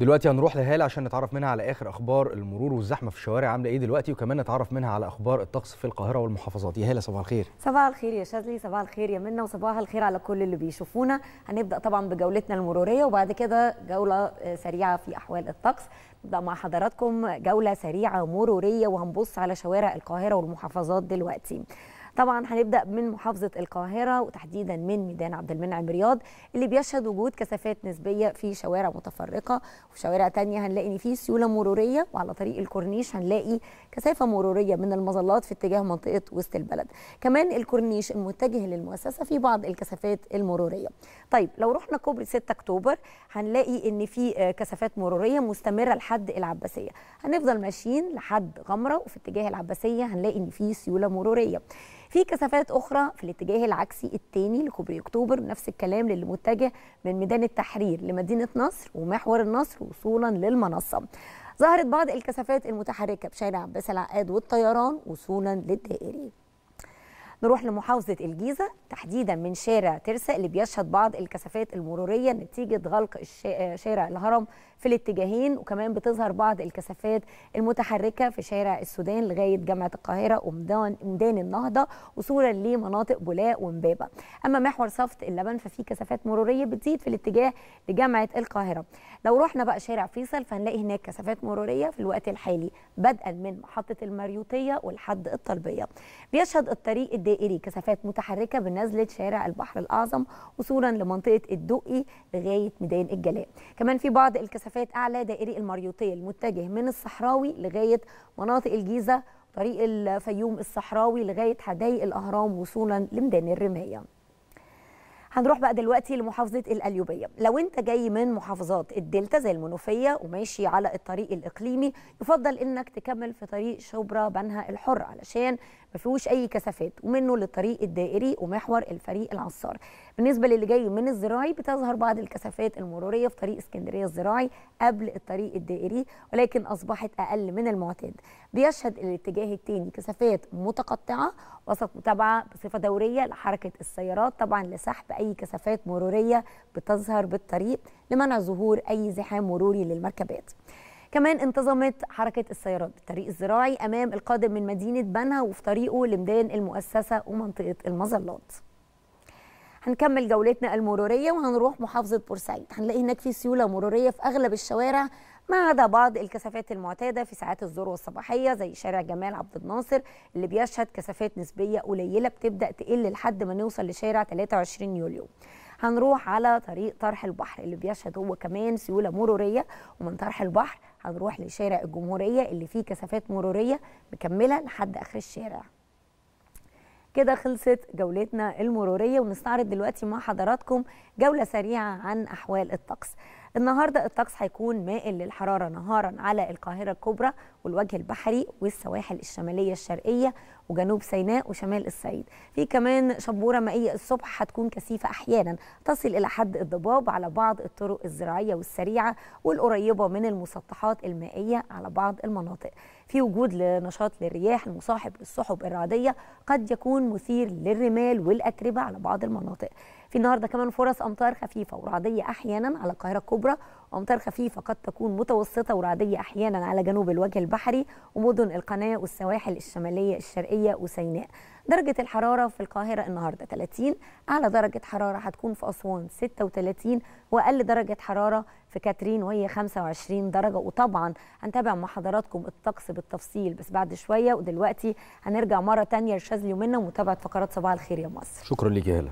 دلوقتي هنروح لهالة عشان نتعرف منها على اخر اخبار المرور والزحمه في الشوارع عامله ايه دلوقتي وكمان نتعرف منها على اخبار الطقس في القاهره والمحافظات يا هالة صباح الخير صباح الخير يا شاذلي صباح الخير يا منى وصباح الخير على كل اللي بيشوفونا هنبدا طبعا بجولتنا المروريه وبعد كده جوله سريعه في احوال الطقس نبدا مع حضراتكم جوله سريعه مروريه وهنبص على شوارع القاهره والمحافظات دلوقتي طبعا هنبدا من محافظه القاهره وتحديدا من ميدان عبد المنعم رياض اللي بيشهد وجود كثافات نسبيه في شوارع متفرقه وفي شوارع ثانيه هنلاقي ان في سيوله مروريه وعلى طريق الكورنيش هنلاقي كثافه مروريه من المظلات في اتجاه منطقه وسط البلد كمان الكورنيش المتجه للمؤسسه في بعض الكثافات المروريه طيب لو رحنا كوبري 6 اكتوبر هنلاقي ان في آه، كثافات مروريه مستمره لحد العباسيه هنفضل ماشيين لحد غمره وفي اتجاه العباسيه هنلاقي ان في سيوله مروريه في كثافات اخرى في الاتجاه العكسي الثاني لكوبري اكتوبر نفس الكلام للي متجه من ميدان التحرير لمدينه نصر ومحور النصر وصولا للمنصه ظهرت بعض الكثافات المتحركه بشارع عباس العقاد والطيران وصولا للدائري نروح لمحافظة الجيزة تحديدا من شارع ترسا اللي بيشهد بعض الكثافات المرورية نتيجة غلق شارع الهرم في الاتجاهين وكمان بتظهر بعض الكثافات المتحركة في شارع السودان لغاية جامعة القاهرة وميدان النهضة وصولا لمناطق بولاق ومبابة أما محور صفت اللبن ففي كثافات مرورية بتزيد في الاتجاه لجامعة القاهرة لو رحنا بقى شارع فيصل فهنلاقي هناك كثافات مرورية في الوقت الحالي بدءا من محطة المريوطية ولحد الطلبية بيشهد الطريق الدائري كثافات متحركة بنزله شارع البحر الأعظم وصولا لمنطقة الدقي لغاية ميدان الجلاء كمان في بعض الكثافات أعلى دائري المريوطية المتجه من الصحراوي لغاية مناطق الجيزة طريق الفيوم الصحراوي لغاية حدائق الأهرام وصولا لميدان الرماية هنروح بقى دلوقتي لمحافظه الأليوبية لو انت جاي من محافظات الدلتا زي المنوفيه وماشي على الطريق الاقليمي يفضل انك تكمل في طريق شبرا بنها الحر علشان ما فيهوش اي كثافات ومنه للطريق الدائري ومحور الفريق العصار بالنسبه للي جاي من الزراعي بتظهر بعض الكثافات المروريه في طريق اسكندريه الزراعي قبل الطريق الدائري ولكن اصبحت اقل من المعتاد بيشهد الاتجاه الثاني كثافات متقطعه وسط متابعه بصفه دوريه لحركه السيارات طبعا لسحب اي أي كثافات مرورية بتظهر بالطريق لمنع ظهور أي زحام مروري للمركبات كمان انتظمت حركة السيارات بالطريق الزراعي أمام القادم من مدينة بنها وفي طريقه لميدان المؤسسة ومنطقة المظلات هنكمل جولتنا المرورية وهنروح محافظة بورسعيد هنلاقي هناك في سيولة مرورية في أغلب الشوارع ما عدا بعض الكثافات المعتاده في ساعات الذروه الصباحيه زي شارع جمال عبد الناصر اللي بيشهد كثافات نسبيه قليله بتبدا تقل لحد ما نوصل لشارع 23 يوليو. هنروح على طريق طرح البحر اللي بيشهد هو كمان سيوله مروريه ومن طرح البحر هنروح لشارع الجمهوريه اللي فيه كثافات مروريه مكمله لحد اخر الشارع. كده خلصت جولتنا المروريه ونستعرض دلوقتي مع حضراتكم جوله سريعه عن احوال الطقس. النهارده الطقس هيكون مائل للحراره نهارا على القاهره الكبرى والوجه البحري والسواحل الشماليه الشرقيه وجنوب سيناء وشمال الصعيد في كمان شبوره مائيه الصبح هتكون كثيفه احيانا تصل الى حد الضباب على بعض الطرق الزراعيه والسريعه والقريبه من المسطحات المائيه على بعض المناطق في وجود لنشاط للرياح المصاحب للسحب الرعديه قد يكون مثير للرمال والاتربه على بعض المناطق في النهارده كمان فرص امطار خفيفه ورعديه احيانا على القاهره الكبرى أمطار خفيفة قد تكون متوسطة ورعدية أحيانا على جنوب الوجه البحري ومدن القناة والسواحل الشمالية الشرقية وسيناء درجة الحرارة في القاهرة النهاردة 30 أعلى درجة حرارة هتكون في أسوان 36 وأقل درجة حرارة في كاترين وهي 25 درجة وطبعا هنتابع مع حضراتكم الطقس بالتفصيل بس بعد شوية ودلوقتي هنرجع مرة تانية لشاذلي ومنا ومتابعة فقرات صباح الخير يا مصر شكرا لك يا هلا